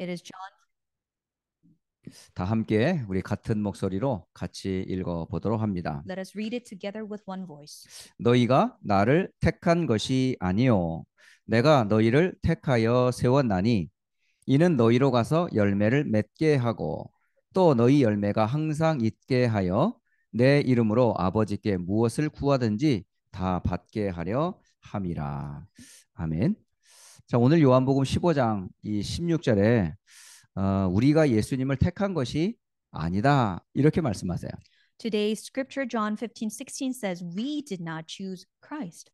It is John. 다 함께 우리 같은 목소리로 같이 읽어 보도록 합니다. Let us read it together with one voice. 너희가 나를 택한 것이 아니요 내가 너희를 택하여 세웠나니 이는 너희로 가서 열매를 맺게 하고 또 너희 열매가 항상 있게 하여 내 이름으로 아버지께 무엇을 구하든지 다 받게 하려 함이라. 아멘. 자, 오늘 요한복음 15장 이 16절에 어, 우리가 예수님을 택한 것이 아니다. 이렇게 말씀하세요. Today's scripture John 15:16 says we did not choose Christ.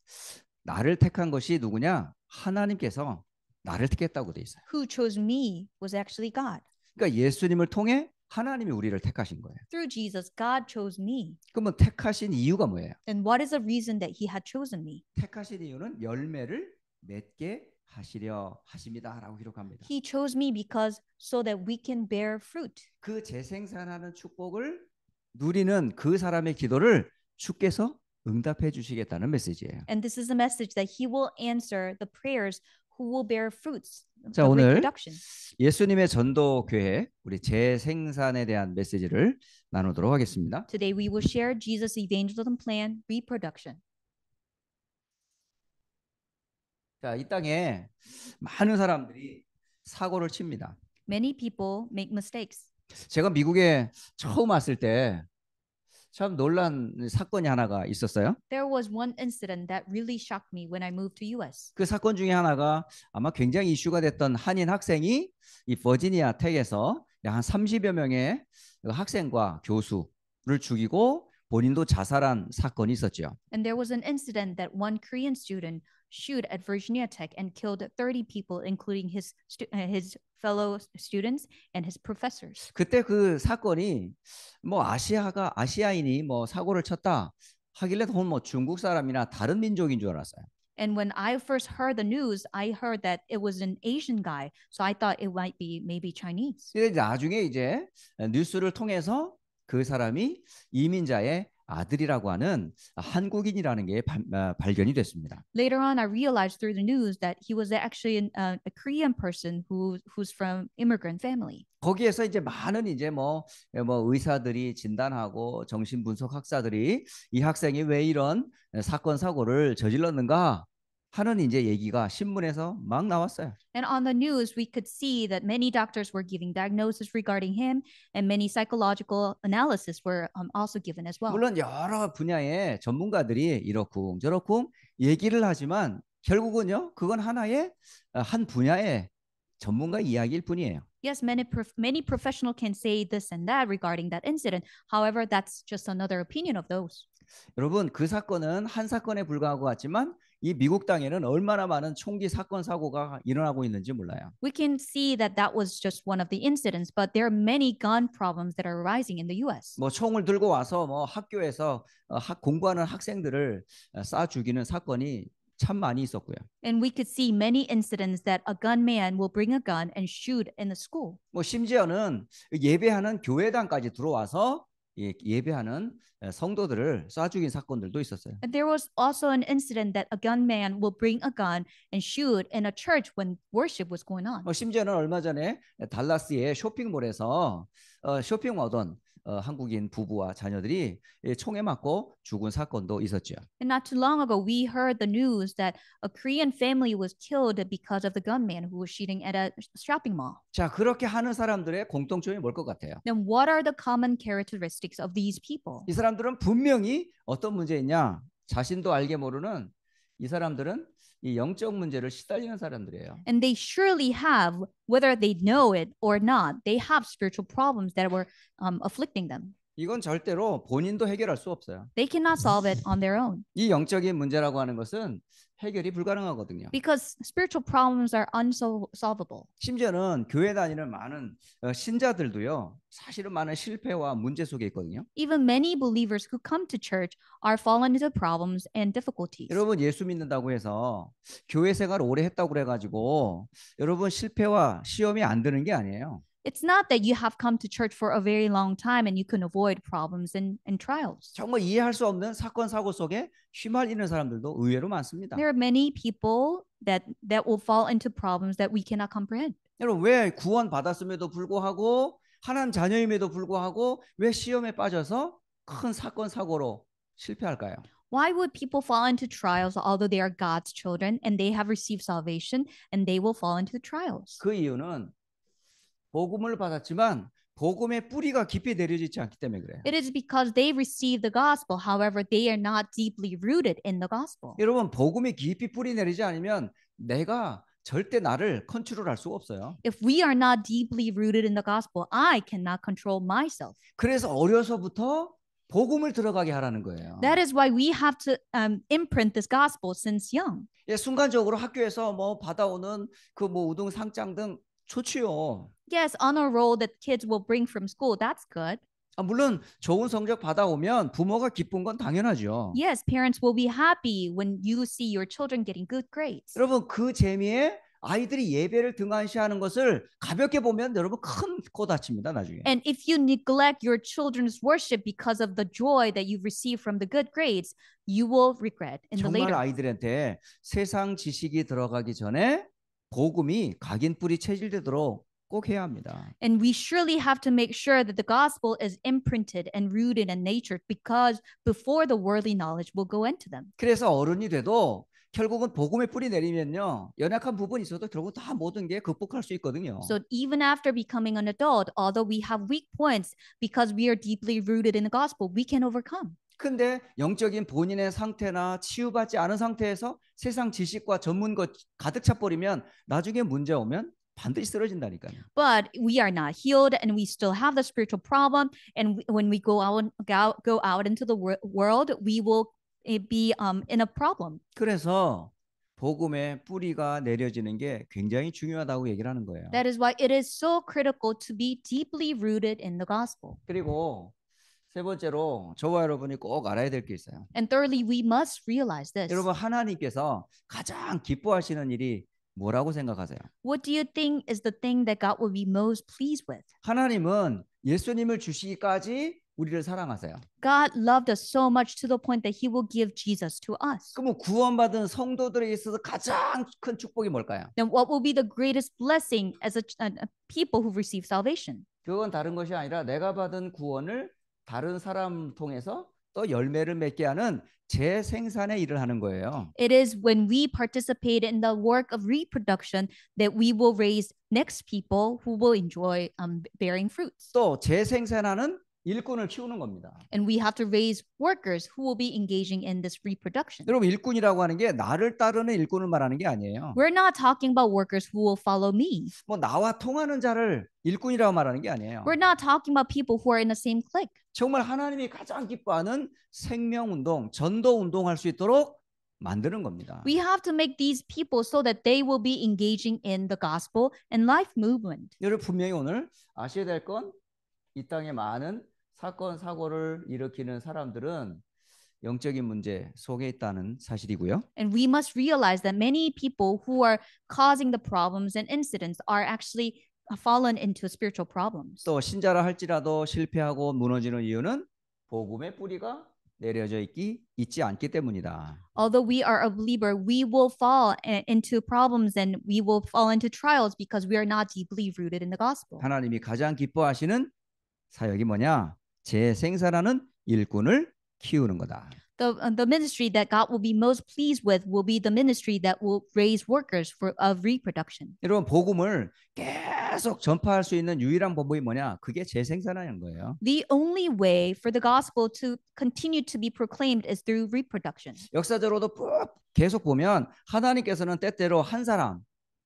나를 택한 것이 누구냐? 하나님께서 나를 택했다고 돼 있어요. Who chose me was actually God. 그러니까 예수님을 통해 하나님이 우리를 택하신 거예요. Through Jesus, God chose me. 그러면 택하신 이유가 뭐예요? Then what is the reason that He had chosen me? 택하신 이유는 열매를 맺게 하시려 하십니다라고 기록합니다. He chose me because so that we can bear fruit. 그 재생산하는 축복을 누리는 그 사람의 기도를 주께서 응답해 주시겠다는 메시지예요. And this is a message that he will answer the prayers who will bear fruits. 자, 오늘 예수님의 전도 교회 우리 재생산에 대한 메시지를 나누도록 하겠습니다. Today we will share Jesus evangelism plan reproduction. 자, 이 땅에 많은 사람들이 사고를 칩니다. Many people make mistakes. 제가 미국에 처음 왔을 때 참 놀란 사건이 하나가 있었어요. There was one incident that really shocked me when I moved to US. 그 사건 중에 하나가 아마 굉장히 이슈가 됐던 한인 학생이 이 버지니아 텍에서 약한 30여 명의 학생과 교수를 죽이고 본인도 자살한 사건이 있었죠. And there was an incident that one Korean student shoot at Virginia Tech and killed 30 people, including his uh, his fellow students and his professors. 그때 그 사건이 뭐 아시아가 아시아인이 뭐 사고를 쳤다 하길래 뭐 중국 사람이나 다른 민족인 줄 알았어요. And when I first heard the news, I heard that it was an Asian guy, so I thought it might be maybe Chinese. 근데 나중에 이제 뉴스를 통해서 그 사람이 이민자의 아들이라고 하는 한국인이라는 게 바, 어, 발견이 됐습니다. Later on, I realized through the news that he was actually an, uh, a Korean person who who's from immigrant family. 거기에서 이제 많은 이제 뭐뭐 뭐 의사들이 진단하고 정신분석 학사들이 이 학생이 왜 이런 사건 사고를 저질렀는가 하는 이제 얘기가 신문에서 막 나왔어요. And on the news we could see that many doctors were giving diagnoses regarding him and many psychological analysis were um, also given as well. 물론 여러 분야의 전문가들이 이렇쿵 저렇쿵 얘기를 하지만 결국은요. 그건 하나의 한 분야의 전문가 이야기일 뿐이에요. Yes, many prof many professional can say this and that regarding that incident. However, that's just another opinion of those. 여러분, 그 사건은 한 사건에 불과하고 같지만 이 미국 땅에는 얼마나 많은 총기 사건 사고가 일어나고 있는지 몰라요. We can see that that was just one of the incidents, but there are many gun problems that are arising in the U.S. 뭐 총을 들고 와서 뭐 학교에서 학 공부하는 학생들을 쏴 죽이는 사건이 참 많이 있었고요. And we could see many incidents that a gunman will bring a gun and shoot in the school. 뭐 심지어는 예배하는 교회당까지 들어와서 예배하는 성도들을 쏴 죽인 사건들도 있었어요. And there was also an incident that a gunman will bring a gun and shoot in a church when worship was going on. 뭐 심지어는 얼마 전에 달라스의 쇼핑몰에서 어, 쇼핑 오던 어, 한국인 부부와 자녀들이 총에 맞고 죽은 사건도 있었죠. And not too long ago, we heard the news that a Korean family was killed because of the gunman who was shooting at a shopping mall. 자, 그렇게 하는 사람들의 공통점이 뭘 것 같아요? Then what are the common characteristics of these people? 이 사람들은 분명히 어떤 문제있냐 자신도 알게 모르는 이 사람들은 이 영적 문제를 시달리는 사람들이에요. And they surely have, whether they know it or not, they have spiritual problems that were um, afflicting them. 이건 절대로 본인도 해결할 수 없어요. They cannot solve it on their own. 이 영적인 문제라고 하는 것은 해결이 불가능하거든요. Because spiritual problems are unsolvable. 심지어는 교회 다니는 많은 신자들도요. 사실은 많은 실패와 문제 속에 있거든요. Even many believers who come to church are fallen into problems and difficulties. 여러분 예수 믿는다고 해서 교회 생활 오래 했다고 그래 가지고 여러분 실패와 시험이 안 드는 게 아니에요. it's not that you have come to church for a very long time and you can avoid problems and, and trials. 사건 속에 There are many people that that will fall into problems that we cannot comprehend. 여러분 불구하고 사건 Why would people fall into trials although they are God's children and they have received salvation and they will fall into trials? 복음을 받았지만 복음의 뿌리가 깊이 내려지지 않기 때문에 그래요. It is because they received the gospel. However, they are not deeply rooted in the gospel. 여러분 복음이 깊이 뿌리 내리지 않으면 내가 절대 나를 컨트롤할 수가 없어요. If we are not deeply rooted in the gospel, I cannot control myself. 그래서 어려서부터 복음을 들어가게 하라는 거예요. That is why we have to um, imprint this gospel since young. 예, 순간적으로 학교에서 뭐 받아오는 그 뭐 우등 상장 등 좋지요. Yes, honor roll that kids will bring from school. That's good. 아, 물론 좋은 성적 받아오면 부모가 기쁜 건 당연하죠. Yes, parents will be happy when you see your children getting good grades. 여러분 그 재미에 아이들이 예배를 등한시하는 것을 가볍게 보면 여러분 큰 꼬다칩니다 나중에. And if you neglect your children's worship because of the joy that you've received from the good grades, you will regret in the later. 정말 아이들한테 세상 지식이 들어가기 전에 복음이 각인 뿌리 체질되도록 꼭 해야 합니다. And we surely have to make sure that the gospel is imprinted and rooted in nature because before the worldly knowledge will go into them. 그래서 어른이 돼도 결국은 복음의 뿌리 내리면요 연약한 부분이 있어도 결국 다 모든 게 극복할 수 있거든요. So even after becoming an adult, although we have weak points because we are deeply rooted in the gospel, we can overcome. 근데 영적인 본인의 상태나 치유받지 않은 상태에서 세상 지식과 전문가 가득 차버리면 나중에 문제 오면 반드시 쓰러진다니까요. But we are not healed and we still have the spiritual problem and we, when we go out go out into the world we will be um in a problem. 그래서 복음의 뿌리가 내려지는 게 굉장히 중요하다고 얘기를 하는 거예요. That is why it is so critical to be deeply rooted in the gospel. 그리고 세 번째로 저와 여러분이 꼭 알아야 될 게 있어요. And thirdly, we must realize this. 여러분 하나님께서 가장 기뻐하시는 일이 뭐라고 생각하세요? What do you think is the thing that God will be most pleased with? 하나님은 예수님을 주시기까지 우리를 사랑하세요. God loved us so much to the point that he will give Jesus to us. 그럼 구원받은 성도들에 있어서 가장 큰 축복이 뭘까요? Then what will be the greatest blessing as a, a people who receive salvation? 그건 다른 것이 아니라 내가 받은 구원을 다른 사람 통해서 또 열매를 맺게 하는 재생산의 일을 하는 거예요. It is when we participate in the work of reproduction that we will raise next people who will enjoy um, bearing fruits. 또 재생산하는 일꾼을 키우는 겁니다. And we have to raise workers who will be engaging in this reproduction. 여러분 일꾼이라고 하는 게 나를 따르는 일꾼을 말하는 게 아니에요. We're not talking about workers who will follow me. 뭐 나와 통하는 자를 일꾼이라고 말하는 게 아니에요. We're not talking about people who are in the same clique. 정말 하나님이 가장 기뻐하는 생명 운동, 전도 운동할 수 있도록 만드는 겁니다. We have to make these people so that they will be engaging in the gospel and life movement. 여러분 분명히 오늘 아셔야 될 건 이 땅에 많은 사건 사고를 일으키는 사람들은 영적인 문제 속에 있다는 사실이고요. And we must realize that many people who are causing the problems and incidents are actually fallen into spiritual problems. 또 신자라 할지라도 실패하고 무너지는 이유는 복음의 뿌리가 내려져 있기 있지 않기 때문이다. Although we are a believer, we will fall into problems and we will fall into trials because we are not deeply rooted in the gospel. 하나님이 가장 기뻐하시는 사역이 뭐냐? 재생산하는 일꾼을 키우는 거다. The, the ministry that God will be most pleased with will be the ministry that will raise workers for, of reproduction. 여러분 복음을 계속 전파할 수 있는 유일한 방법이 뭐냐? 그게 재생산하는 거예요. The only way for the gospel to continue to be proclaimed is through reproduction. 역사적으로도 쭉 계속 보면 하나님께서는 때때로 한 사람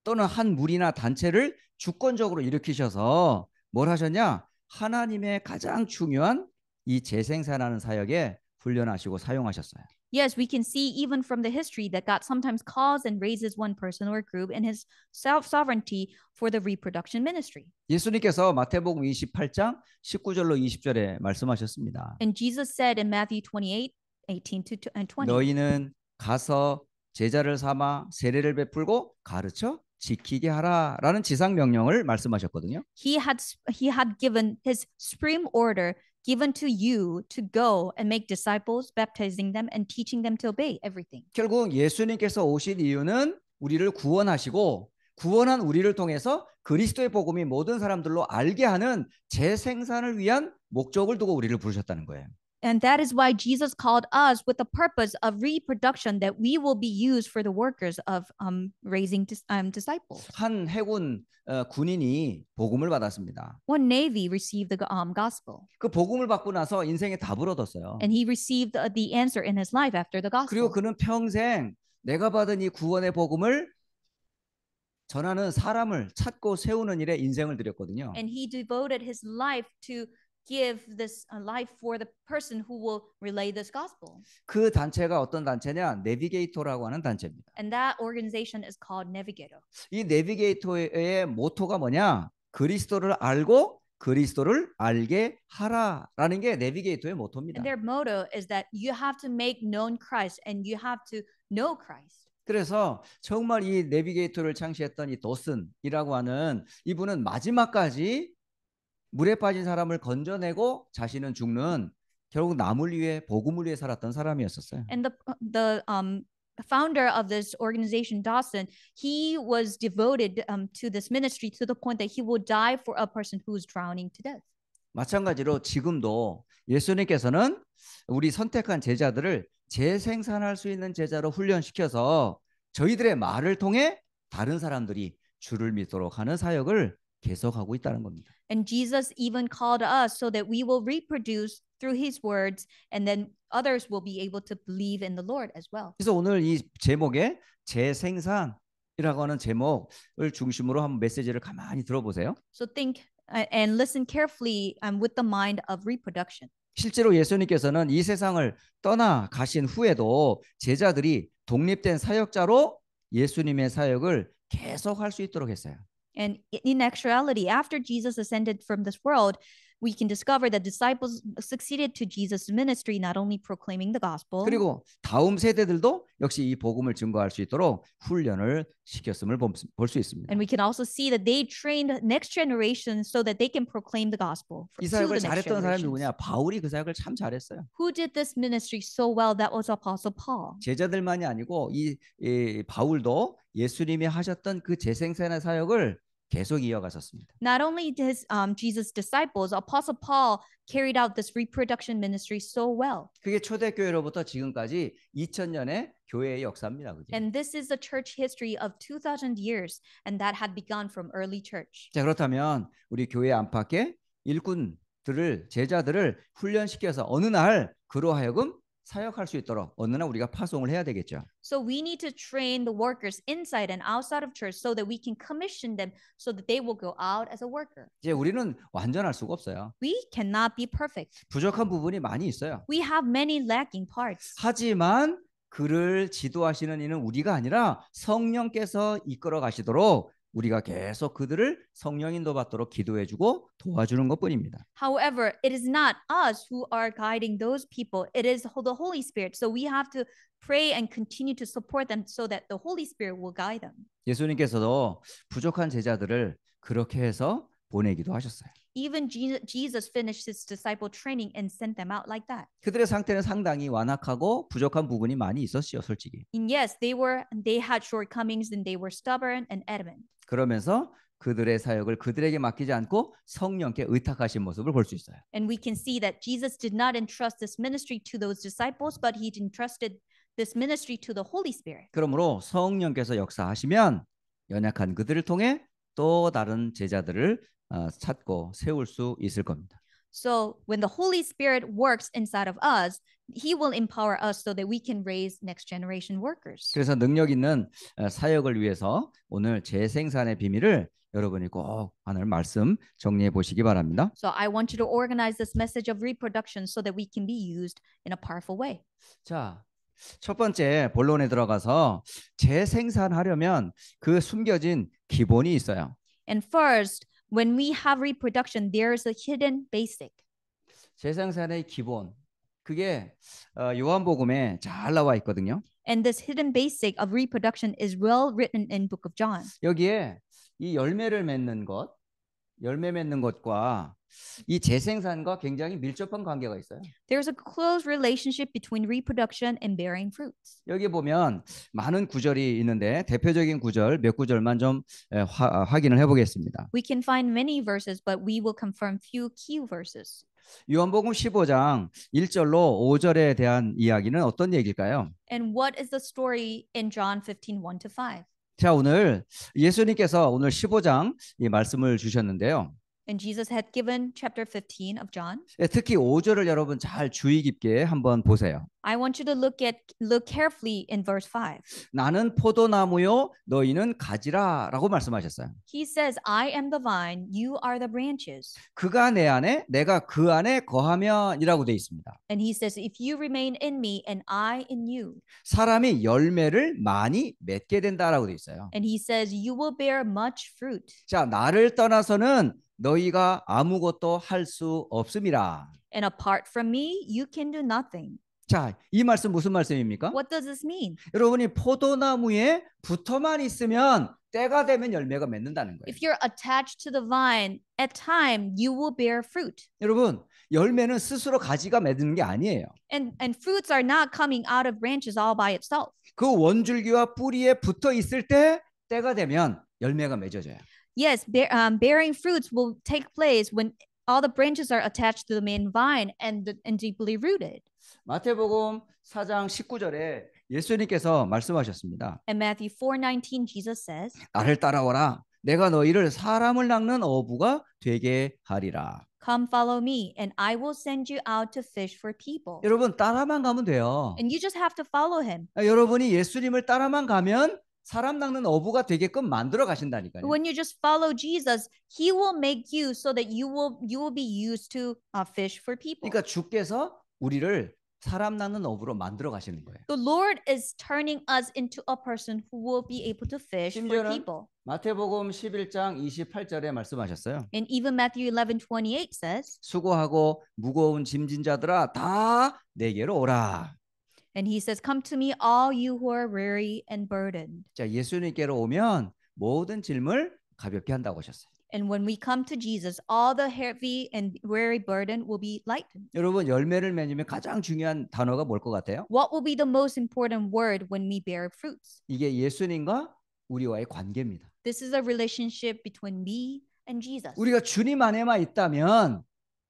또는 한 무리나 단체를 주권적으로 일으키셔서 뭘 하셨냐? 하나님의 가장 중요한 이 재생산하는 사역에 훈련하시고 사용하셨어요. Yes, we can see even from the history that God sometimes calls and raises one person or group in his self-sovereignty for the reproduction ministry. 예수님께서 마태복음 28장 19절로 20절에 말씀하셨습니다. And Jesus said in Matthew 28, 18 to 20. 너희는 가서 제자를 삼아 세례를 베풀고 가르쳐 지키게 하라라는 지상 명령을 말씀하셨거든요. He had he had given his supreme order given to you to go and make disciples baptizing them and teaching them to obey everything. 결국 예수님께서 오신 이유는 우리를 구원하시고 구원한 우리를 통해서 그리스도의 복음이 모든 사람들로 알게 하는 재생산을 위한 목적을 두고 우리를 부르셨다는 거예요. And that is why Jesus called us with the purpose of reproduction that we will be used for the workers of um, raising dis um, disciples. 한 해군 어, 군인이 복음을 받았습니다. One navy received the um, gospel. 그 복음을 받고 나서 인생에 답을 얻었어요. And he received the answer in his life after the gospel. 그리고 그는 평생 내가 받은 이 구원의 복음을 전하는 사람을 찾고 세우는 일에 인생을 드렸거든요. And he devoted his life to give this life for the person who will relay this gospel. 그 단체가 어떤 단체냐? 내비게이터라고 하는 단체입니다. And that organization is called Navigator. 이 내비게이터의 모토가 뭐냐? 그리스도를 알고 그리스도를 알게 하라라는 게 내비게이터의 모토입니다. And their motto is that you have to make known Christ and you have to know Christ. 그래서 정말 이 내비게이터를 창시했던 이 도슨이라고 하는 이분은 마지막까지 물에 빠진 사람을 건져내고 자신은 죽는 결국 남을 위해 복음을 위해 살았던 사람이었었어요. And the the um founder of this organization Dawson, he was devoted um to this ministry to the point that he will die for a person who's drowning to death. 마찬가지로 지금도 예수님께서는 우리 선택한 제자들을 재생산할 수 있는 제자로 훈련시켜서 저희들의 말을 통해 다른 사람들이 주를 믿도록 하는 사역을 계속하고 있다는 겁니다. And Jesus even called us so that we will reproduce through his words and then others will be able to believe in the Lord as well. 그래서 오늘 이 제목에 재생산이라고 하는 제목을 중심으로 한번 메시지를 가만히 들어보세요. So think and listen carefully um, with the mind of reproduction. 실제로 예수님께서는 이 세상을 떠나 가신 후에도 제자들이 독립된 사역자로 예수님의 사역을 계속할 수 있도록 했어요. And in actuality, after Jesus ascended from this world, we can discover that disciples succeeded to Jesus' ministry, not only proclaiming the gospel. 그리고 다음 세대들도 역시 이 복음을 증거할 수 있도록 훈련을 시켰음을 볼 수 있습니다. And we can also see that they trained next generation so that they can proclaim the gospel. 이 사역을 잘했던 사람이 누구냐? 바울이 그 사역을 참 잘했어요. Who did this ministry so well? That was Apostle Paul. 제자들만이 아니고 이, 이 바울도 예수님이 하셨던 그 재생산의 사역을 계속 이어갔었습니다. Not only did his, um, Jesus' disciples, Apostle Paul carried out this reproduction ministry so well. 그게 초대교회로부터 지금까지 2000년의 교회의 역사입니다. 그죠? And this is the church history of 2000 years and that had begun from early church. 자, 그렇다면 우리 교회 안팎에 일꾼들을 제자들을 훈련시켜서 어느 날 그로 하여금 사역할 수 있도록 어느 날 우리가 파송을 해야 되겠죠. So we need to train the workers inside and outside of church so that we can commission them so that they will go out as a worker. 이제 우리는 완전할 수가 없어요. We cannot be perfect. 부족한 부분이 많이 있어요. We have many lacking parts. 하지만 그를 지도하시는 이는 우리가 아니라 성령께서 이끌어 가시도록 우리가 계속 그들을 성령 인도받도록 기도해 주고 도와주는 것뿐입니다. However, it is not us who are guiding those people. It is the Holy Spirit. So we have to pray and continue to support them so that the Holy Spirit will guide them. 예수님께서도 부족한 제자들을 그렇게 해서 보내기도 하셨어요. Even Jesus, Jesus finished his disciple training and sent them out like that. 그들의 상태는 상당히 완악하고 부족한 부분이 많이 있었지요, 솔직히. And yes, they were they had shortcomings and they were stubborn and adamant. 그러면서 그들의 사역을 그들에게 맡기지 않고 성령께 의탁하신 모습을 볼 수 있어요. And we can see that Jesus did not entrust this ministry to those disciples, but he entrusted this ministry to the Holy Spirit. 그러므로 성령께서 역사하시면 연약한 그들을 통해 또 다른 제자들을 찾고 세울 수 있을 겁니다. So when the Holy Spirit works inside of us, He will empower us so that we can raise next generation workers. 그래서 능력 있는 사역을 위해서 오늘 재생산의 비밀을 여러분이 꼭 오늘 말씀 정리해 보시기 바랍니다. So I want you to organize this message of reproduction so that we can be used in a powerful way. 자, 첫 번째 본론에 들어가서 재생산하려면 그 숨겨진 기본이 있어요. And first, when we have reproduction, there's a hidden basic. 재생산의 기본 그게 어, 요한복음에 잘 나와 있거든요. And this hidden basic of reproduction is well written in Book of John. 여기에 이 열매를 맺는 것 열매 맺는 것과 이 재생산과 굉장히 밀접한 관계가 있어요. There's a close relationship between reproduction and bearing fruits. 여기 보면 많은 구절이 있는데 대표적인 구절 몇 구절만 좀 에, 화, 확인을 해보겠습니다. We can find many verses, but we will confirm few key verses. 요한복음 15장 1절로 5절에 대한 이야기는 어떤 얘기일까요? And what is the story in John 15:1 to 5? 자, 오늘 예수님께서 오늘 15장 이 말씀을 주셨는데요. and Jesus had given chapter 15 of John. 예, 특히 5절을 여러분 잘 주의 깊게 한번 보세요. I want you to look at look carefully in verse 5. 나는 포도나무요 너희는 가지라라고 말씀하셨어요. He says I am the vine you are the branches. 그가 내 안에 내가 그 안에 거하면이라고 돼 있습니다. And he says if you remain in me and I in you. 사람이 열매를 많이 맺게 된다라고 돼 있어요. And he says you will bear much fruit. 자, 나를 떠나서는 너희가 아무것도 할 수 없음이라. And apart from me, you can do nothing. 자, 이 말씀 무슨 말씀입니까? What does this mean? 여러분이 포도나무에 붙어만 있으면 때가 되면 열매가 맺는다는 거예요. If you're attached to the vine, at time you will bear fruit. 여러분, 열매는 스스로 가지가 맺는 게 아니에요. And and fruits are not coming out of branches all by itself. 그 원줄기와 뿌리에 붙어 있을 때 때가 되면 열매가 맺어져요. Yes, bear, um, bearing fruits will take place when all the branches are attached to the main vine and, and deeply rooted. 마태복음 4장 19절에 예수님께서 말씀하셨습니다. And Matthew 4:19 Jesus says, 나를 따라오라. 내가 너희를 사람을 낚는 어부가 되게 하리라. Come follow me and I will send you out to fish for people. 여러분 따라만 가면 돼요. And you just have to follow him. 여러분이 예수님을 따라만 가면 사람 낚는 어부가 되게끔 만들어 가신다니까요. When you just follow Jesus, he will make you so that you will you will be used to uh, fish for people. 그러니까 주께서 우리를 사람 낚는 어부로 만들어 가시는 거예요. The Lord is turning us into a person who will be able to fish for people. 마태복음 11장 28절에 말씀하셨어요. And even Matthew 11:28 says 수고하고 무거운 짐진 자들아 다 내게로 오라. And he says, "Come to me, all you who are weary and burdened." 자, 예수님께로 오면 모든 짐을 가볍게 한다고 하셨어요. And when we come to Jesus, all the heavy and weary burden will be lightened. 여러분 열매를 맺으면 가장 중요한 단어가 뭘 것 같아요? What will be the most important word when we bear fruits? 이게 예수님과 우리와의 관계입니다. This is a relationship between me and Jesus. 우리가 주님 안에만 있다면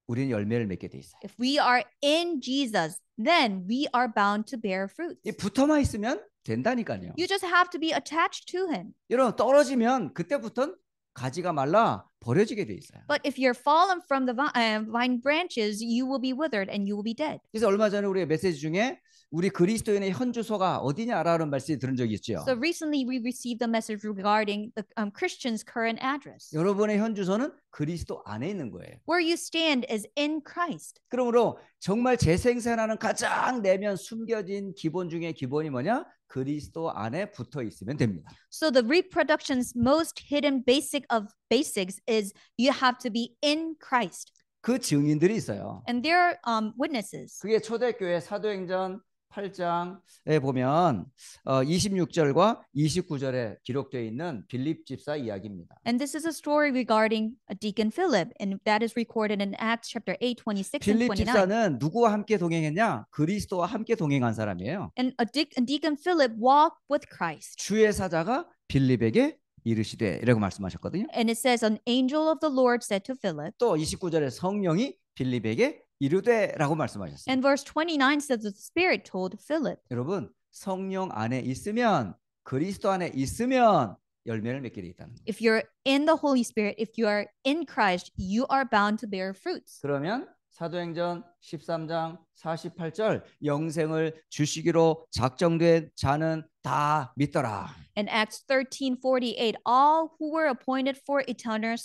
우리는 열매를 맺게 돼 있어요. If we are in Jesus, then we are bound to bear fruit. 이 붙어만 있으면 된다니까요. You just have to be attached to him. 여러분 떨어지면 그때부터는 가지가 말라 버려지게 돼 있어요. But if you're fallen from the vine branches, you will be withered and you will be dead. 그래서 얼마 전에 우리의 메시지 중에 우리 그리스도인의 현주소가 어디냐라는 말씀이 들은 적이 있죠. So recently we received a message regarding the um, Christian's current address. 여러분의 현주소는 그리스도 안에 있는 거예요. Where you stand is in Christ. 그러므로 정말 재생산하는 가장 내면 숨겨진 기본 중에 기본이 뭐냐? 그리스도 안에 붙어 있으면 됩니다. So the reproduction's most hidden basic of basics is you have to be in Christ. 그 증인들이 있어요. And there are um, witnesses. 그게 초대교회 사도행전 8장에 보면 어, 26절과 29절에 기록되어 있는 빌립 집사 이야기입니다. And this is a story regarding a deacon Philip and that is recorded in Acts chapter 8 26 and 29. 빌립 집사는 누구와 함께 동행했냐? 그리스도와 함께 동행한 사람이에요. And a deacon Philip walked with Christ. 주의 사자가 빌립에게 이르시되 이라고 말씀하셨거든요. And it says an angel of the Lord said to Philip. 또 29절에 성령이 빌립에게 이르되라고 말씀하셨어요. And verse 29 says the Spirit told Philip. 여러분 성령 안에 있으면 그리스도 안에 있으면 열매를 맺게 돼 있다는 거예요. If you're in the Holy Spirit, if you are in Christ, you are bound to bear fruits. 그러면 사도행전 13장 48절 영생을 주시기로 작정된 자는 다 믿더라. In Acts 13:48, all who were appointed for eternal,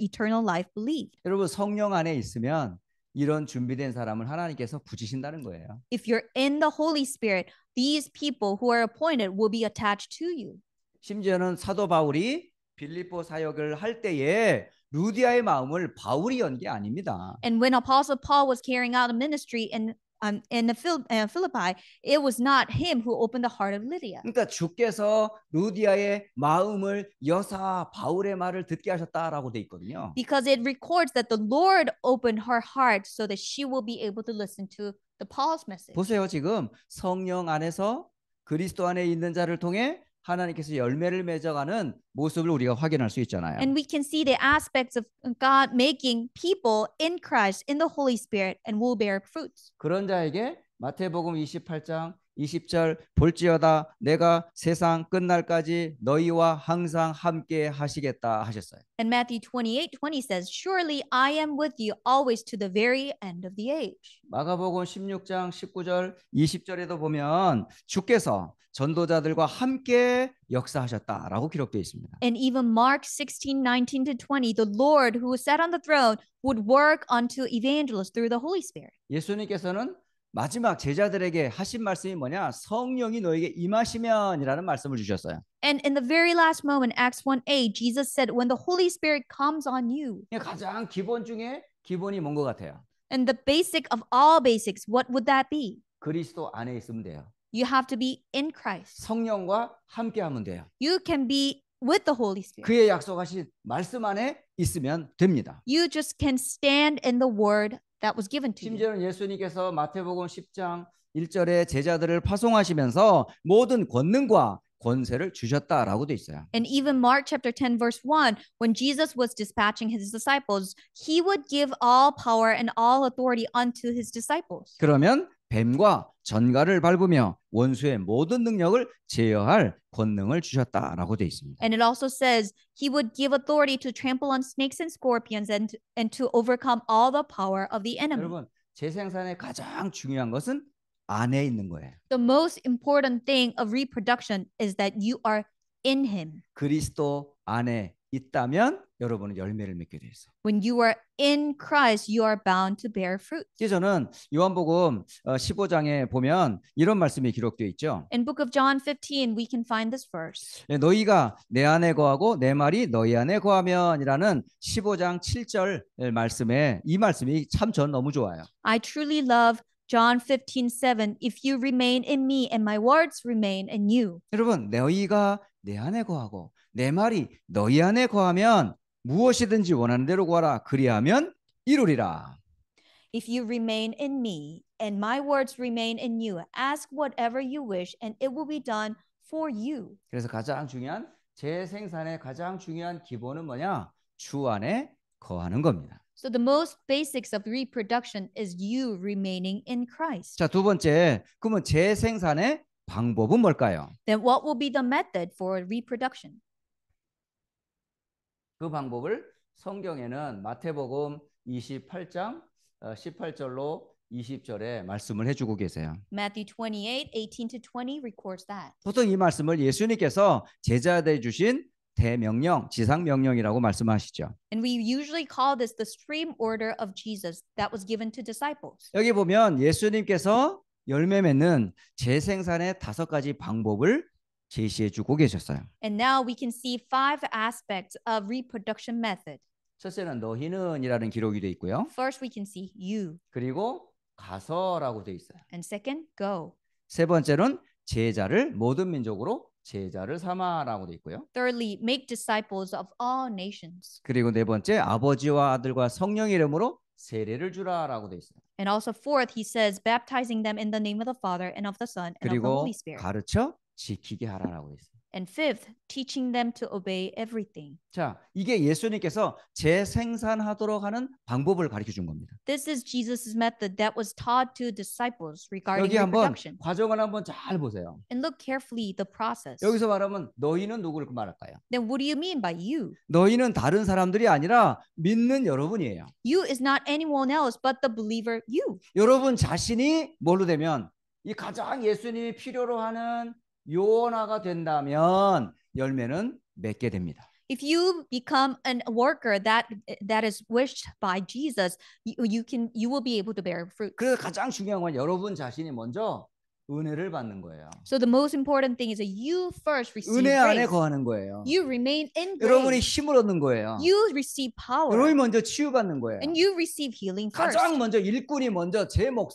eternal life believed. 여러분 성령 안에 있으면 이런 준비된 사람을 하나님께서 붙이신다는 거예요. If you're in the Holy Spirit, these people who are appointed will be attached to you. 심지어는 사도 바울이 빌립보 사역을 할 때에 루디아의 마음을 바울이 연게 아닙니다. And when Apostle Paul was carrying out a ministry in um, in Phil, uh, Philippi, it was not him who opened the heart of Lydia. 그러니까 주께서 루디아의 마음을 여사 바울의 말을 듣게 하셨다라고 돼 있거든요. Because it records that the Lord opened her heart so that she will be able to listen to the Paul's message. 보세요 지금 성령 안에서 그리스도 안에 있는 자를 통해 하나님께서 열매를 맺어가는 모습을 우리가 확인할 수 있잖아요. And we can see the aspects of God making people in Christ in the Holy Spirit and will bear fruits. 그런 자에게 마태복음 28장 20절 볼지어다 내가 세상 끝날까지 너희와 항상 함께 하시겠다 하셨어요. And Matthew 28:20 says surely I am with you always to the very end of the age. 마가복음 16장 19절 20절에도 보면 주께서 전도자들과 함께 역사하셨다라고 기록되어 있습니다. And even Mark 16:19 to 20 the Lord who sat on the throne would work unto evangelists through the Holy Spirit. 예수님께서는 마지막 제자들에게 하신 말씀이 뭐냐? 성령이 너에게 임하시면이라는 말씀을 주셨어요. And in the very last moment, Acts 1a, Jesus said, "When the Holy Spirit comes on you." 가장 기본 중에 기본이 뭔 것 같아요? And the basic of all basics, what would that be? 그리스도 안에 있으면 돼요. You have to be in Christ. 성령과 함께하면 돼요. You can be with the Holy Spirit. 그의 약속하신 말씀 안에 있으면 됩니다. You just can stand in the Word that was given to you. 심지어는 예수님께서 마태복음 10장 1절에 제자들을 파송하시면서 모든 권능과 권세를 주셨다라고 돼 있어요. And even Mark chapter 10 verse 1 when Jesus was dispatching his disciples he would give all power and all authority unto his disciples. 그러면 뱀과 전갈을 밟으며 원수의 모든 능력을 제어할 권능을 주셨다라고 돼 있습니다. And it also says he would give authority to trample on snakes and scorpions and and to overcome all the power of the enemy. 여러분, 재생산의 가장 중요한 것은 안에 있는 거예요. The most important thing of reproduction is that you are in him. 그리스도 안에 있다면 여러분은 열매를 맺게 돼 있어요. When you are in Christ, you are bound to bear fruit. 이제 저는 요한복음 15장에 보면 이런 말씀이 기록되어 있죠. In book of John 15, we can find this verse. 너희가 내 안에 거하고 내 말이 너희 안에 거하면이라는 15장 7절 말씀에 이 말씀이 참전 너무 좋아요. I truly love John 15:7 If you remain in me and my words remain in you. 여러분 너희가 내 안에 거하고 내 말이 너희 안에 거하면 무엇이든지 원하는 대로 구하라 그리하면 이루리라. If you remain in me and my words remain in you, ask whatever you wish and it will be done for you. 그래서 가장 중요한 재생산의 가장 중요한 기본은 뭐냐? 주 안에 거하는 겁니다. So the most basics of reproduction is you remaining in Christ. 자, 두 번째. 그러면 재생산의 방법은 뭘까요? Then what will be the method for reproduction? 그 방법을 성경에는 마태복음 28장 18절로 20절에 말씀을 해주고 계세요. Matthew 28:18-20 records that. 보통 이 말씀을 예수님께서 제자들 주신 대명령, 지상 명령이라고 말씀하시죠. And we usually call this the stream order of Jesus that was given to disciples. 여기 보면 예수님께서 열매 맺는 재생산의 다섯 가지 방법을 제시해 주고 계셨어요. And now we can see five aspects of reproduction method. 첫째는 너희는이라는 기록이 돼 있고요. First we can see you. 그리고 가서라고 돼 있어요. And second go. 세 번째는 제자를 모든 민족으로 제자를 삼아라고 돼 있고요. Thirdly, make disciples of all nations. 그리고 네 번째 아버지와 아들과 성령 이름으로 세례를 주라라고 돼 있어요. And also fourth, he says baptizing them in the name of the Father and of the Son and of the Holy Spirit. 그리고 가르쳐 지키게 하라라고 했어요. And fifth, teaching them to obey everything. 자, 이게 예수님께서 재생산하도록 하는 방법을 가르쳐 준 겁니다. This is Jesus's method that was taught to disciples regarding 여기 한번 reproduction. 과정을 한번 잘 보세요. And look carefully the process. 여기서 말하면 너희는 누구를 말할까요? Then what do you mean by you? 너희는 다른 사람들이 아니라 믿는 여러분이에요. You is not anyone else but the believer you. 여러분 자신이 뭘로 되면 이 가장 예수님이 필요로 하는 요원화가 된다면 열매는 맺게 됩니다. If you become an worker that that is wished by Jesus, you, you can you will be able to bear fruit. 그래서 가장 중요한 건 여러분 자신이 먼저 은혜를 받는 거예요. So the most important thing is that you first receive 은혜 안에 grace. 거하는 거예요. You remain in 여러분이 grace. 힘을 얻는 거예요. You receive power 여러분이 먼저 치유받는 거예요. and you receive healing first. 가장 먼저 일꾼이 먼저 제목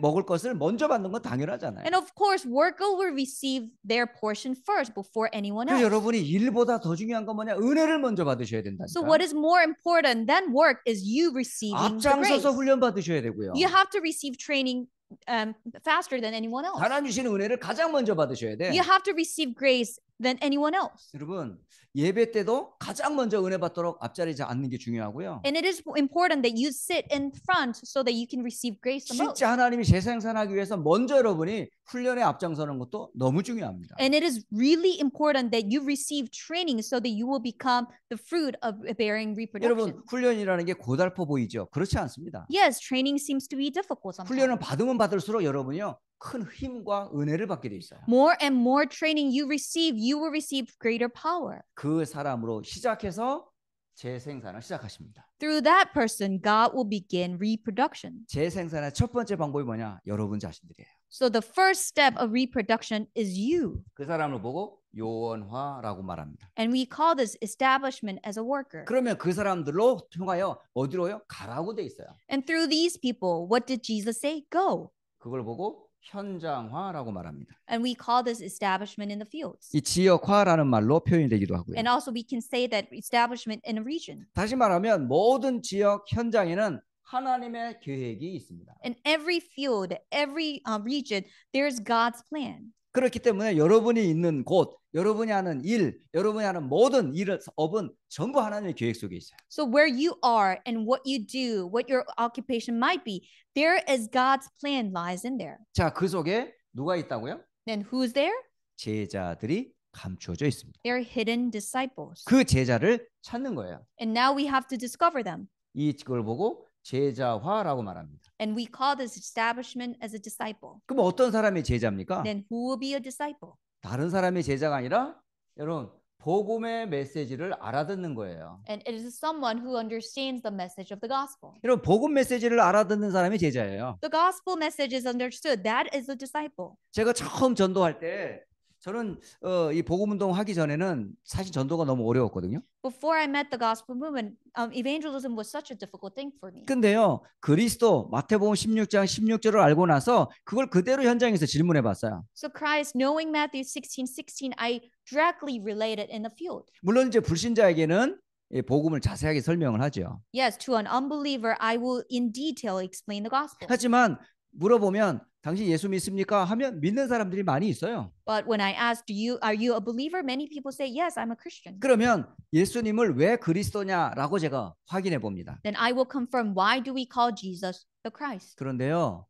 먹을 것을 먼저 받는 건 당연하잖아요. And of course, worker will receive their portion first before anyone 그 else. 여러분이 일보다 더 중요한 건 뭐냐? 은혜를 먼저 받으셔야 된다니까. So what is more important than work is you receiving the 앞장서서 grace. 훈련 받으셔야 되고요. You have to receive training um, faster than anyone else. 은혜를 가장 먼저 받으셔야 돼. You have to receive grace than anyone else. 여러분 예배 때도 가장 먼저 은혜 받도록 앞자리에 앉는 게 중요하고요. And it is important that you sit in front so that you can receive grace the most. 실제 하나님이 재생산하기 위해서 먼저 여러분이 훈련에 앞장서는 것도 너무 중요합니다. And it is really important that you receive training so that you will become the fruit of bearing reproduction. 여러분 훈련이라는 게 고달퍼 보이죠? 그렇지 않습니다. Yes, training seems to be difficult sometimes. 훈련을 받으면 받을수록 여러분요 큰 힘과 은혜를 받게 돼 있어요. More and more training you receive, you will receive greater power. 그 사람으로 시작해서 재생산을 시작하십니다. Through that person, God will begin reproduction. 재생산의 첫 번째 방법이 뭐냐? 여러분 자신들이에요. So the first step of reproduction is you. 그 사람을 보고 요원화라고 말합니다. And we call this establishment as a worker. 그러면 그 사람들로 통하여 어디로요? 가라고 돼 있어요. And through these people, what did Jesus say? Go. 그걸 보고 현장화라고 말합니다. And we call this establishment in the fields. 이 지역화라는 말로 표현되기도 하고요. And also we can say that establishment in a region. 다시 말하면 모든 지역 현장에는 하나님의 계획이 있습니다. In every field, every uh, region, there's God's plan. 그렇기 때문에 여러분이 있는 곳, 여러분이 하는 일, 여러분이 하는 모든 일은 업은 전부 하나님의 계획 속에 있어요. So where you are and what you do, what your occupation might be, there is God's plan lies in there. 자, 그 속에 누가 있다고요? Then who's there? 제자들이 감추어져 있습니다. They're hidden disciples. 그 제자를 찾는 거예요. And now we have to discover them. 이걸 보고 제자화라고 말합니다. And we call this establishment as a disciple. 그럼 어떤 사람이 제자입니까? Then who will be a disciple? 다른 사람의 제자가 아니라 여러분 복음의 메시지를 알아듣는 거예요. And it is someone who understands the message of the gospel. 여러분 복음 메시지를 알아듣는 사람이 제자예요. The gospel message is understood. That is a disciple. 제가 처음 전도할 때 저는 어, 이 복음 운동 하기 전에는 사실 전도가 너무 어려웠거든요. Before I met the gospel movement, um, evangelism was such a difficult thing for me. 근데요 그리스도 마태복음 16장 16절을 알고 나서 그걸 그대로 현장에서 질문해봤어요. So Christ, knowing Matthew 16:16, I directly related in the field. 물론 이제 불신자에게는 복음을 자세하게 설명을 하죠. Yes, to an unbeliever, I will in detail explain the gospel. 하지만 물어보면 당신 예수 믿습니까? 하면 믿는 사람들이 많이 있어요. But when I asked you, are you a believer? Many people say, yes, I'm a Christian. 그러면 예수님을 왜 그리스도냐라고 제가 확인해 봅니다. Then I will confirm why do we call Jesus the Christ? 그런데요.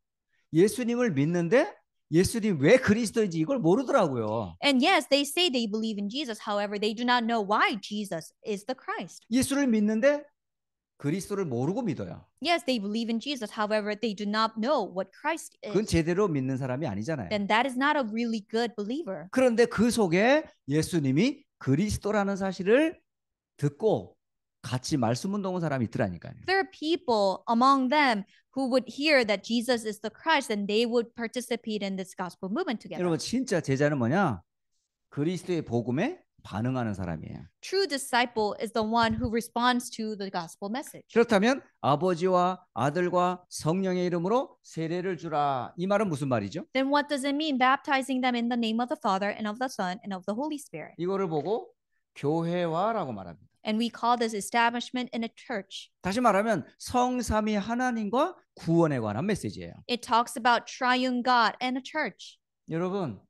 예수님을 믿는데 예수님 왜 그리스도인지 이걸 모르더라고요. And yes, they say they believe in Jesus. However, they do not know why Jesus is the Christ. 예수를 믿는데 그리스도를 모르고 믿어요. Yes, they believe in Jesus. However, they do not know what Christ is. 그건 제대로 믿는 사람이 아니잖아요. Then that is not a really good believer. 그런데 그 속에 예수님이 그리스도라는 사실을 듣고 같이 말씀 운동한 사람이 있더라니까요. There are people among them who would hear that Jesus is the Christ and they would participate in this gospel movement together. 여러분 진짜 제자는 뭐냐? 그리스도의 복음에 반응하는 사람이에요. True disciple is the one who responds to the gospel message. 그렇다면 아버지와 아들과 성령의 이름으로 세례를 주라. 이 말은 무슨 말이죠? Then what does it mean baptizing them in the name of the Father and of the Son and of the Holy Spirit? 이거를 보고 교회화라고 말합니다. And we call this establishment in a church. 다시 말하면 성삼위 하나님과 구원에 관한 메시지예요. It talks about triune God and a church. 여러분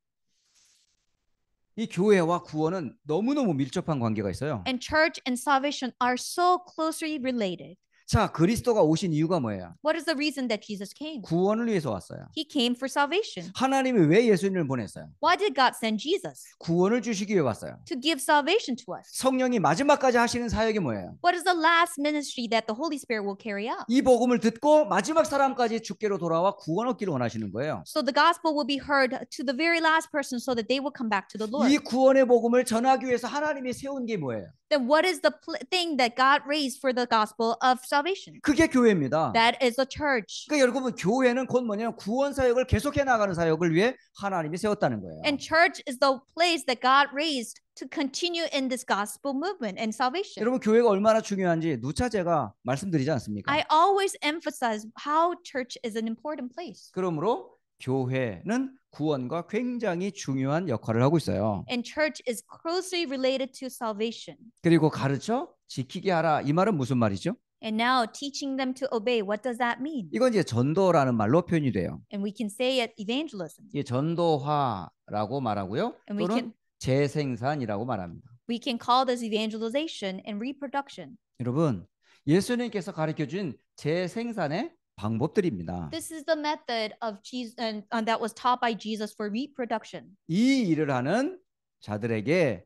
이 교회와 구원은 너무너무 밀접한 관계가 있어요. And church and salvation are so closely related. 자, 그리스도가 오신 이유가 뭐예요? What is the reason that Jesus came? 구원을 위해서 왔어요. He came for salvation. 하나님이 왜 예수님을 보냈어요? Why did God send Jesus? 구원을 주시기 위해 왔어요. To give salvation to us. 성령이 마지막까지 하시는 사역이 뭐예요? What is the last ministry that the Holy Spirit will carry out? 이 복음을 듣고 마지막 사람까지 주께로 돌아와 구원 얻기를 원하시는 거예요. So the gospel will be heard to the very last person so that they will come back to the Lord. 이 구원의 복음을 전하기 위해서 하나님이 세운 게 뭐예요? Then what is the thing that God raised for the gospel of salvation? salvation. 그게 교회입니다. That is the church. 그러니까 여러분 교회는 곧 뭐냐면 구원 사역을 계속해 나가는 사역을 위해 하나님이 세웠다는 거예요. And church is the place that God raised to continue in this gospel movement and salvation. 여러분 교회가 얼마나 중요한지 누차 제가 말씀드리지 않습니까? I always emphasize how church is an important place. 그러므로 교회는 구원과 굉장히 중요한 역할을 하고 있어요. And church is closely related to salvation. 그리고 가르쳐 지키게 하라 이 말은 무슨 말이죠? And now teaching them to obey. What does that mean? 이건 이제 전도라는 말로 표현이 돼요. And we can say it evangelism. 이 전도화라고 말하고요. And we 또는 can- 재생산이라고 말합니다. We can call this evangelization and reproduction. 여러분, 예수님께서 가르쳐 준 재생산의 방법들입니다. This is the method of Jesus and, and that was taught by Jesus for reproduction. 이 일을 하는 자들에게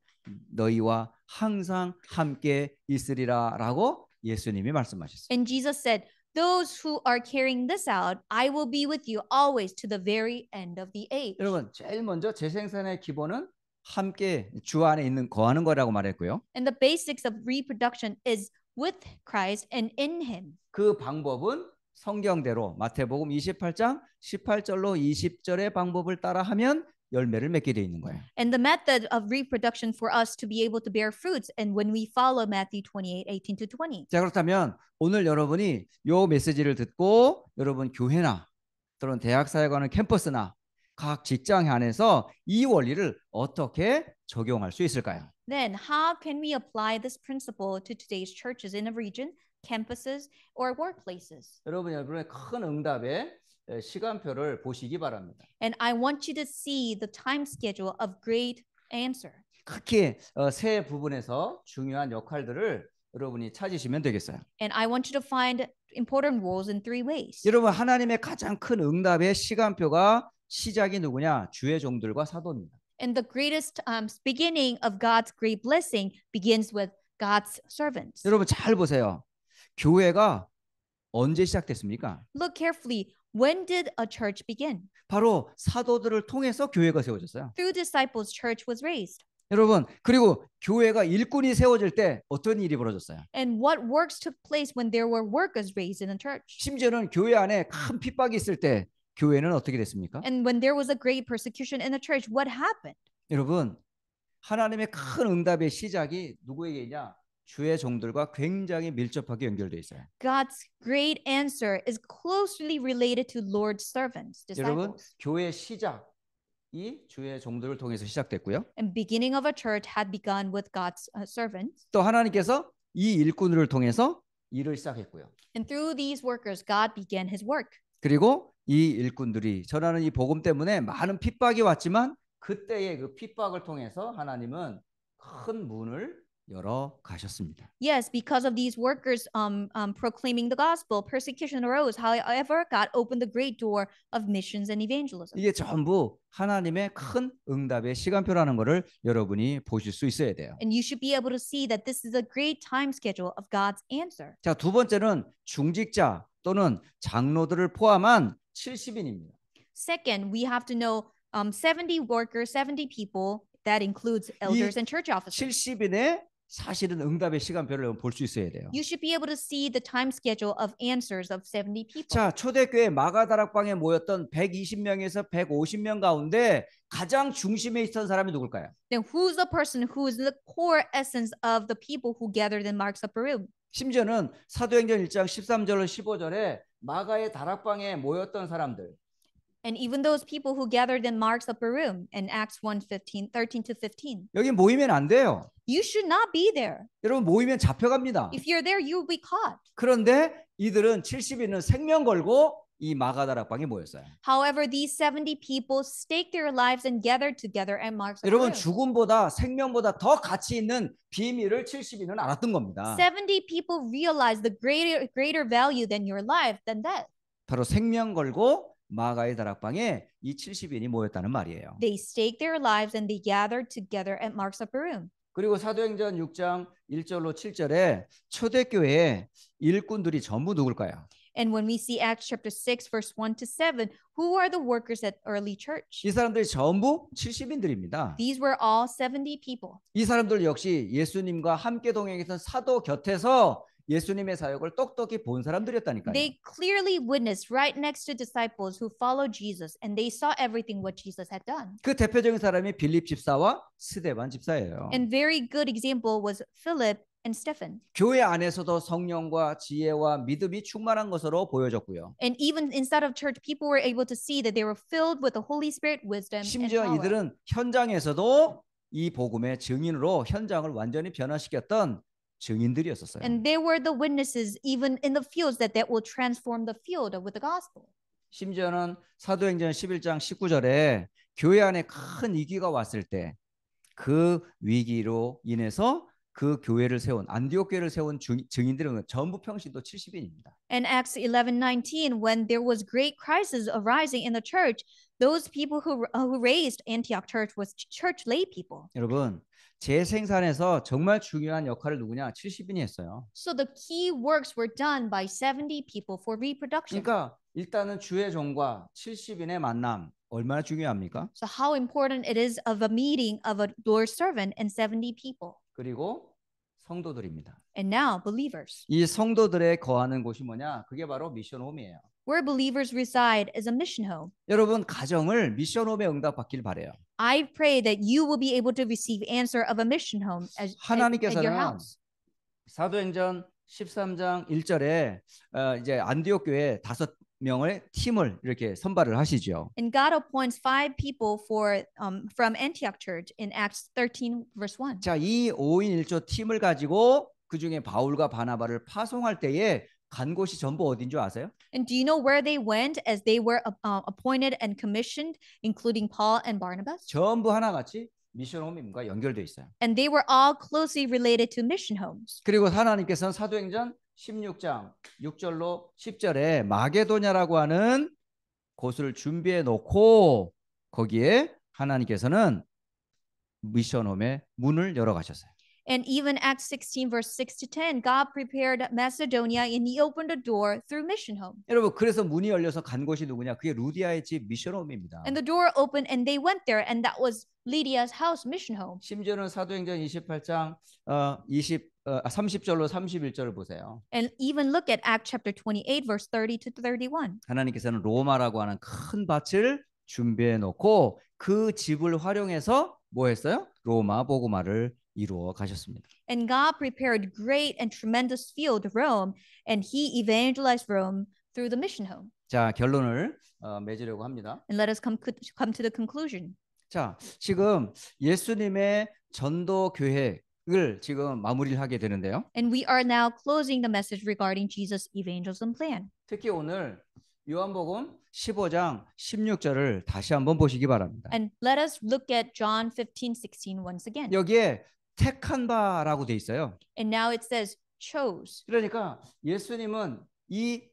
너희와 항상 함께 있으리라라고 예수님이 말씀하셨어요. And Jesus said, "Those who are carrying this out, I will be with you always to the very end of the age." 여러분, 제일 먼저 재생산의 기본은 함께 주 안에 있는 거하는 거라고 말했고요. And the basics of reproduction is with Christ and in him. 그 방법은 성경대로 마태복음 28장 18절로 20절의 방법을 따라하면 열매를 맺게 돼 있는 거예요. And the method of reproduction for us to be able to bear fruits and when we follow Matthew 28:18 to 20. 자 그렇다면 오늘 여러분이 요 메시지를 듣고 여러분 교회나 또는 대학 사회관은 캠퍼스나 각 직장 안에서 이 원리를 어떻게 적용할 수 있을까요? Then how can we apply this principle to today's churches in a region, campuses or workplaces? 여러분 여러분의 큰 응답에 시간표를 보시기 바랍니다. And I want you to see the time schedule of great answer. 특히 어, 세 부분에서 중요한 역할들을 여러분이 찾으시면 되겠어요. And I want you to find important roles in three ways. 여러분 하나님의 가장 큰 응답의 시간표가 시작이 누구냐? 주의 종들과 사도입니다. And the greatest um, beginning of God's great blessing begins with God's servants. 여러분 잘 보세요. 교회가 언제 시작됐습니까? Look carefully. When did a church begin? 바로 사도들을 통해서 교회가 세워졌어요. Through disciples, church was raised. 여러분 그리고 교회가 일꾼이 세워질 때 어떤 일이 벌어졌어요? And what works took place when there were workers raised in a church? 심지어는 교회 안에 큰 핍박이 있을 때 교회는 어떻게 됐습니까? And when there was a great persecution in the church, what happened? 여러분 하나님의 큰 응답의 시작이 누구에게 있냐? 주의 종들과 굉장히 밀접하게 연결돼 있어요. God's great answer is closely related to Lord's servants, disciples. 여러분, 교회 시작 이 주의 종들을 통해서 시작됐고요. And beginning of a church had begun with God's servants. 또 하나님께서 이 일꾼들을 통해서 일을 시작했고요. And through these workers, God began His work. 그리고 이 일꾼들이 전하는 이 복음 때문에 많은 핍박이 왔지만 그때의 그 핍박을 통해서 하나님은 큰 문을 열어 가셨습니다. Yes, because of these workers um, um, proclaiming the gospel, persecution arose. However, God opened the great door of missions and evangelism. 이게 전부 하나님의 큰 응답의 시간표라는 것을 여러분이 보실 수 있어야 돼요. And you should be able to see that this is a great time schedule of God's answer. 자, 두 번째는 중직자 또는 장로들을 포함한 70인입니다. Second, we have to know um, 70 workers, 70 people that includes elders and church officers. 70인의 사실은 응답의 시간표를 볼 수 있어야 돼요. You should be able to see the time schedule of answers of 70 people. 자, 초대교회 마가다락방에 모였던 120명에서 150명 가운데 가장 중심에 있던 사람이 누굴까요? Then who's the person who is the core essence of the people who gathered in Mark's upper room? 심지어는 사도행전 1장 13절로 15절에 마가의 다락방에 모였던 사람들 and even those people who gathered in Mark's upper room in Acts 1 15, 13 to 15. 여기 모이면 안 돼요. You should not be there. 여러분 모이면 잡혀갑니다. If you're there, you l l be caught. 그런데 이들은 70인은 생명 걸고 이 마가다락방에 모였어요. However, these 70 people staked their lives and gathered together at Mark's. 여러분 죽음보다 생명보다 더 가치 있는 비밀을 70인은 알았던 겁니다. 70 people realized the greater greater value than your life than death. 바로 생명 걸고 마가의 다락방에 이 70인이 모였다는 말이에요. They staked their lives and they gathered together at Mark's upper room. 그리고 사도행전 6장 1절로 7절에 초대교회 일꾼들이 전부 누굴까요? And when we see Acts chapter 6 verse 1 to 7, who are the workers at early church? 이 사람들이 전부 70인들입니다. These were all 70 people. 이 사람들 역시 예수님과 함께 동행했던 사도 곁에서 예수님의 사역을 똑똑히 본 사람들이었다니까요. They clearly witnessed right next to disciples who followed Jesus and they saw everything what Jesus had done. 그 대표적인 사람이 빌립 집사와 스데반 집사예요. And very good example was Philip and Stephen. 교회 안에서도 성령과 지혜와 믿음이 충만한 것으로 보여졌고요. And even inside of church, people were able to see that they were filled with the Holy Spirit, wisdom, 심지어 and power. 이들은 현장에서도 이 복음의 증인으로 현장을 완전히 변화시켰던 증인들이었었어요. And they were the witnesses even in the fields that that will transform the field with the gospel. 심지어는 사도행전 11장 19절에 교회 안에 큰 위기가 왔을 때 그 위기로 인해서 그 교회를 세운 안디옥 교회를 세운 증인들은 전부 평신도 70인입니다. And Acts 11:19 when there was great crisis arising in the church those people who who raised Antioch church was church lay people. 여러분 재생산에서 정말 중요한 역할을 누구냐? 70인이 했어요. So the key works were done by 70 people for reproduction. 그러니까 일단은 주의 종과 70인의 만남 얼마나 중요합니까? So how important it is of a meeting of a Lord's servant and 70 people. 그리고 성도들입니다. And now believers. 이 성도들의 거하는 곳이 뭐냐? 그게 바로 미션 홈이에요. where believers reside is a mission home. 여러분 가정을 미션홈에 응답받길 바래요. I pray that you will be able to receive answer of a mission home as, at, at your house. 사도행전 13장 1절에 어, 이제 안디옥 교회 다섯 명을 팀을 이렇게 선발을 하시죠. And God appoints five people for um, from Antioch Church in Acts 13 verse 1. 자, 이 5인 1조 팀을 가지고 그 중에 바울과 바나바를 파송할 때에 간 곳이 전부 어딘 줄 아세요? And do you know where they went as they were uh, appointed and commissioned, including Paul and Barnabas? 전부 하나같이 미션 홈과 연결돼 있어요. And they were all closely related to mission homes. 그리고 하나님께서는 사도행전 16장 6절로 10절에 마게도냐라고 하는 곳을 준비해 놓고 거기에 하나님께서는 미션홈의 문을 열어 가셨어요. And even Acts 16 verse 6 to 10, God prepared Macedonia and he opened a door through mission home. 여러분 그래서 문이 열려서 간 곳이 누구냐? 그게 루디아의 집 미션홈입니다. And the door opened and they went there and that was Lydia's house mission home. 심지어는 사도행전 28장 어, 20 어, 30절로 31절을 보세요. And even look at Acts chapter 28 verse 30 to 31. 하나님께서는 로마라고 하는 큰 밭을 준비해 놓고 그 집을 활용해서 뭐 했어요? 로마 보고마를 이루어 가셨습니다. And God prepared great and tremendous field Rome, and He evangelized Rome through the mission home. 자 결론을 어, 맺으려고 합니다. And let us come come to the conclusion. 자 지금 예수님의 전도 계획을 지금 마무리를 하게 되는데요. And we are now closing the message regarding Jesus' evangelism plan. 특히 오늘 요한복음 15장 16절을 다시 한번 보시기 바랍니다. And let us look at John 15:16 once again. 여기에 택한바라고돼 있어요. And now it says chose. 그러니까 예수님은 이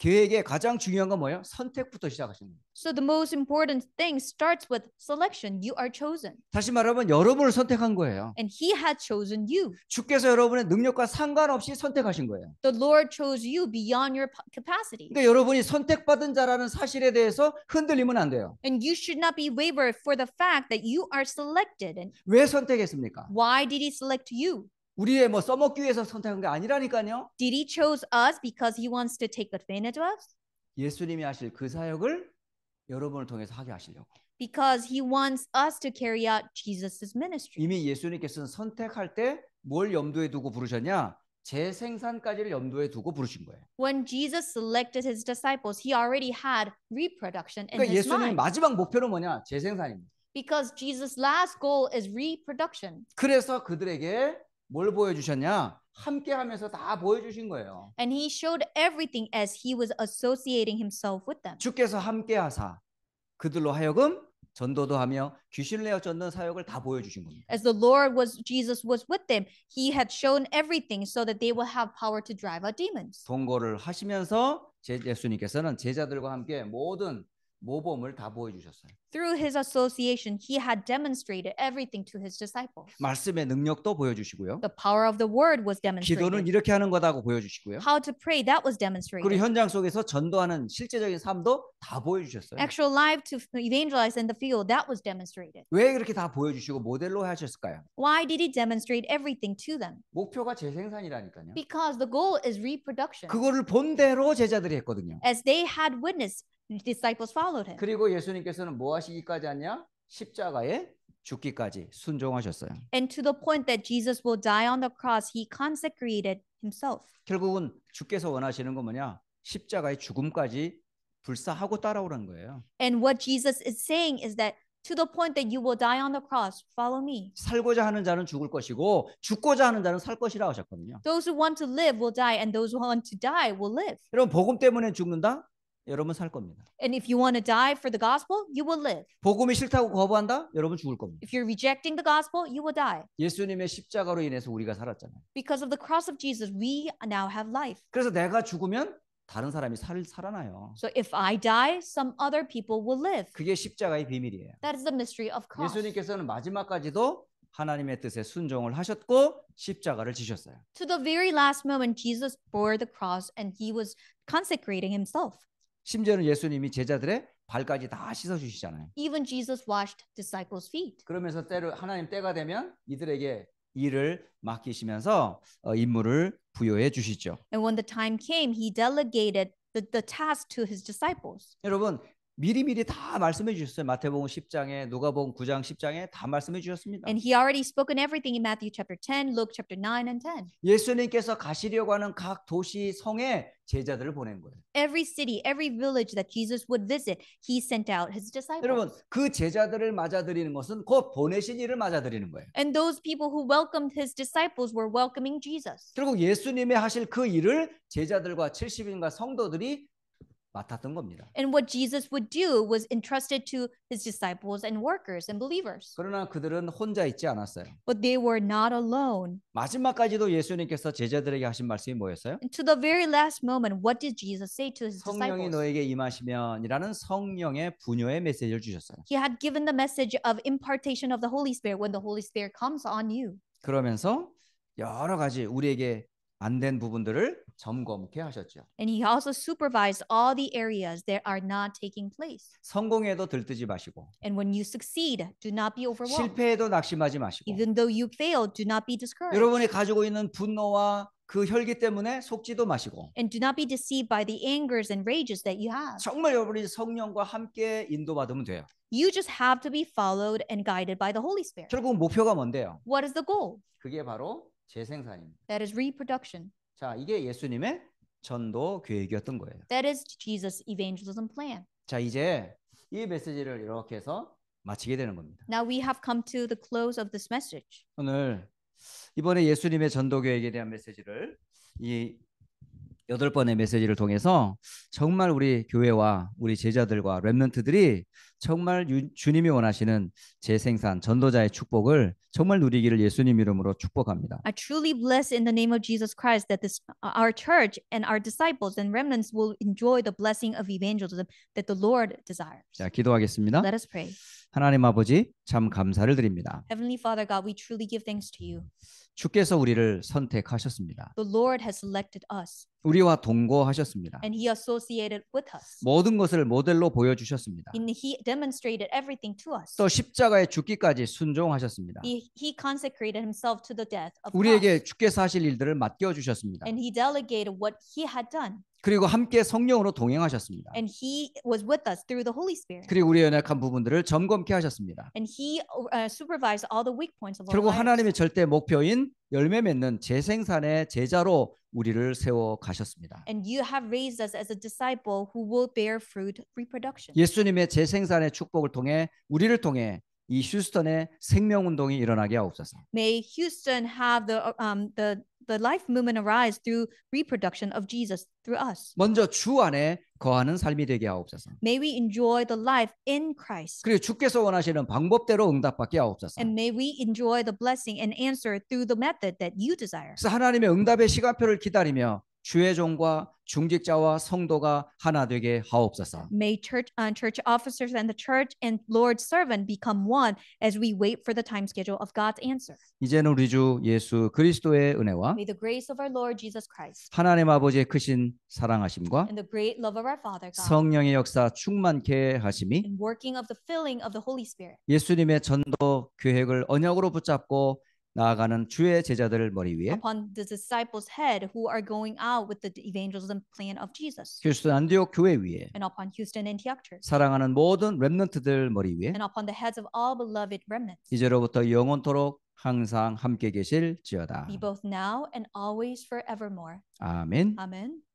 계획의 가장 중요한 건 뭐예요? 선택부터 시작하시는 거예요. So the most important thing starts with selection. You are chosen. 다시 말하면 여러분을 선택한 거예요. And he had chosen you. 주께서 여러분의 능력과 상관없이 선택하신 거예요. The Lord chose you beyond your capacity. 그러니까 여러분이 선택받은 자라는 사실에 대해서 흔들리면 안 돼요. And you should not be wavered for the fact that you are selected. 왜 선택했습니까? Why did he select you? 우리의 뭐 써먹기 위해서 선택한 게 아니라니까요. Did he chose us because he wants to take advantage of us? 예수님이 하실 그 사역을 여러분을 통해서 하게 하시려고. Because he wants us to carry out Jesus's ministry. 이미 예수님께서는 선택할 때 뭘 염두에 두고 부르셨냐? 재생산까지를 염두에 두고 부르신 거예요. When Jesus selected his disciples, he already had reproduction in 그러니까 his 예수님 mind. 마지막 목표는 뭐냐? 재생산입니다. Because Jesus' last goal is reproduction. 그래서 그들에게 뭘 보여주셨냐? 함께하면서 다 보여주신 거예요. And he showed everything as he was associating himself with them. 주께서 함께하사 그들로 하여금 전도도 하며 귀신을 내어 쫓는 사역을 다 보여주신 겁니다. As the Lord was Jesus was with them, he had shown everything so that they will have power to drive out demons. 동거를 하시면서 제 예수님께서는 제자들과 함께 모든 모범을 다 보여 주셨어요. Through his association, he had demonstrated everything to his disciples. 말씀의 능력도 보여 주시고요. The power of the word was demonstrated. 기도는 이렇게 하는 거다고 보여 주시고요. How to pray that was demonstrated. 그리고 현장 속에서 전도하는 실제적인 삶도 다 보여 주셨어요. Actual life to evangelize in the field that was demonstrated. 왜 그렇게 다 보여 주시고 모델로 하셨을까요? Why did he demonstrate everything to them? 목표가 재생산이라니까요. Because the goal is reproduction. 그거를 본대로 제자들이 했거든요. As they had witnessed disciples followed him. 그리고 예수님께서는 뭐 하시기까지 하냐? 십자가에 죽기까지 순종하셨어요. And to the point that Jesus will die on the cross, he consecrated himself. 결국은 주께서 원하시는 건 뭐냐? 십자가의 죽음까지 불사하고 따라오라는 거예요. And what Jesus is saying is that to the point that you will die on the cross, follow me. 살고자 하는 자는 죽을 것이고 죽고자 하는 자는 살 것이라고 하셨거든요. Those who want to live will die and those who want to die will live. 여러분 복음 때문에 죽는다? 여러분 살 겁니다. And if you want to die for the gospel, you will live. 복음이 싫다고 거부한다? 여러분 죽을 겁니다. If you're rejecting the gospel, you will die. 예수님의 십자가로 인해서 우리가 살았잖아요. Because of the cross of Jesus, we now have life. 그래서 내가 죽으면 다른 사람이 살 살아나요. So if I die, some other people will live. 그게 십자가의 비밀이에요. That is the mystery of cross. 예수님께서는 마지막까지도 하나님의 뜻에 순종을 하셨고 십자가를 지셨어요. To the very last moment, Jesus bore the cross and he was consecrating himself. 심지어는 예수님이 제자들의 발까지 다 씻어 주시잖아요. Even Jesus washed disciples' feet. 그러면서 때를 하나님 때가 되면 이들에게 일을 맡기시면서 어, 임무를 부여해 주시죠. And when the time came, he delegated the, the task to his disciples. 여러분 미리미리 다 말씀해 주셨어요. 마태복음 10장에 누가복음 9장 10장에 다 말씀해 주셨습니다. And he already spoken everything in Matthew chapter 10, Luke chapter 9 and 10. 예수님께서 가시려고 하는 각 도시 성에 제자들을 보낸 거예요. Every city, every village that Jesus would visit, he sent out his disciples. 여러분, 그 제자들을 맞아들이는 것은 곧 보내신 이를 맞아들이는 거예요. And those people who welcomed his disciples were welcoming Jesus. 결국 예수님의 하실 그 일을 제자들과 70인과 성도들이 맡았던 겁니다. And what Jesus would do was entrusted to his disciples and workers and believers. 그러나 그들은 혼자 있지 않았어요. But they were not alone. 마지막까지도 예수님께서 제자들에게 하신 말씀이 뭐였어요? And to the very last moment, what did Jesus say to his disciples? 성령이 너에게 임하시면이라는 성령의 분요의 메시지를 주셨어요. He had given the message of impartation of the Holy Spirit when the Holy Spirit comes on you. 그러면서 여러 가지 우리에게 안된 부분들을 점검케 하셨죠. And he also supervised all the areas that are not taking place. 성공해도 들뜨지 마시고. And when you succeed, do not be overwhelmed. 실패해도 낙심하지 마시고. Even though you fail, do not be discouraged. 여러분이 가지고 있는 분노와 그 혈기 때문에 속지도 마시고. And do not be deceived by the angers and rages that you have. 정말 여러분이 성령과 함께 인도받으면 돼요. You just have to be followed and guided by the Holy Spirit. 결국 목표가 뭔데요? What is the goal? 그게 바로 재생산입니다. That is reproduction. 자, 이게 예수님의 전도 계획이었던 거예요. That is Jesus' evangelism plan. 자, 이제 이 메시지를 이렇게 해서 마치게 되는 겁니다. Now we have come to the close of this message. 오늘 이번에 예수님의 전도 계획에 대한 메시지를 이 여덟 번의 메시지를 통해서 정말 우리 교회와 우리 제자들과 랩런트들이 정말 유, 주님이 원하시는 재생산 전도자의 축복을 정말 누리기를 예수님 이름으로 축복합니다. I truly bless in the name of Jesus Christ that this our church and our disciples and remnants will enjoy the blessing of evangelism that the Lord desires. 자, 기도하겠습니다. Let us pray. 하나님 아버지 참 감사를 드립니다. Heavenly Father God, we truly give thanks to you. 주께서 우리를 선택하셨습니다. The Lord has selected us. 우리와 동거하셨습니다. And he associated with us. 모든 것을 모델로 보여주셨습니다. And he demonstrated everything to us. 또 십자가에 죽기까지 순종하셨습니다. He, he consecrated himself to the death of 우리에게 주께서 하실 일들을 맡겨 주셨습니다. And he delegated what he had done. 그리고 함께 성령으로 동행하셨습니다. And he was with us through the Holy Spirit. 그리고 우리의 연약한 부분들을 점검케 하셨습니다. And he uh, supervised all the weak points of our 결국 lives. 하나님의 절대 목표인 열매 맺는 재생산의 제자로 우리를 세워 가셨습니다. And you have raised us as a disciple who will bear fruit reproduction. 예수님의 재생산의 축복을 통해 우리를 통해 이 휴스턴의 생명 운동이 일어나게 하옵소서. May Houston have the um the the life movement arise through reproduction of Jesus through us. 먼저 주 안에 거하는 삶이 되게 하옵소서. May we enjoy the life in Christ. 그리고 주께서 원하시는 방법대로 응답받게 하옵소서. And may we enjoy the blessing and answer through the method that you desire. 하나님의 응답의 시간표를 기다리며 주의 종과 중직자와 성도가 하나 되게 하옵소서. May church and church officers and the church and Lord's servant become one as we wait for the time schedule of God's answer. 이제는 우리 주 예수 그리스도의 은혜와 May the grace of our Lord Jesus Christ. 하나님 아버지의 크신 사랑하심과 and the great love of our Father God. 성령의 역사 충만케 하심이 and working of the filling of the Holy Spirit. 예수님의 전도 계획을 언약으로 붙잡고 나아가는 주의 제자들 머리 위에 upon the disciples' head who are going out with the evangelism plan of Jesus. 휴스턴 안디옥 교회 위에 and upon Houston Antioch Church. 사랑하는 모든 렘넌트들 머리 위에 and upon the heads of all beloved remnants. 이제로부터 영원토록 항상 함께 계실지어다. Be both now and always forevermore. 아멘. 아멘.